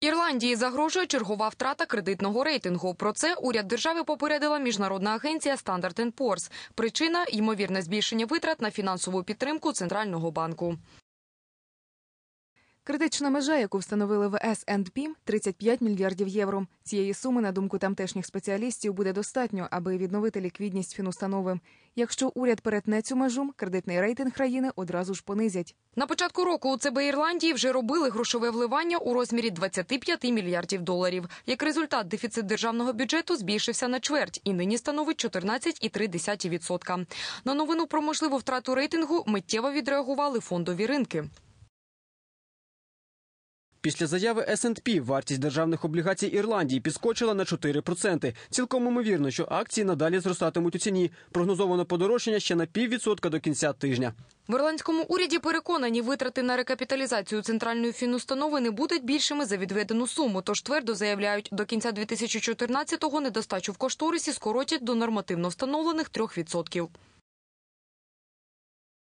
Ірландії загрожує чергова втрата кредитного рейтингу. Про це уряд держави попередила міжнародна агенція Standard Poor's. Причина ймовірне збільшення витрат на фінансову підтримку центрального банку. Критична межа, яку встановили в S&P – 35 мільярдів євро. Цієї суми, на думку тамтешніх спеціалістів, буде достатньо, аби відновити ліквідність фінустанови. Якщо уряд перетне цю межу, кредитний рейтинг країни одразу ж понизять. На початку року у ЦБ Ірландії вже робили грошове вливання у розмірі 25 мільярдів доларів. Як результат, дефіцит державного бюджету збільшився на чверть і нині становить 14,3%. На новину про можливу втрату рейтингу миттєво відреагували фондові ринки. Після заяви СНП вартість державних облігацій Ірландії підскочила на 4%. Цілком імовірно, що акції надалі зростатимуть у ціні. Прогнозовано подорожчання ще на піввідсотка до кінця тижня. В ірландському уряді переконані витрати на рекапіталізацію центральної фінустанови не будуть більшими за відведену суму. Тож твердо заявляють, до кінця 2014-го недостачу в кошторисі скоротять до нормативно встановлених 3%.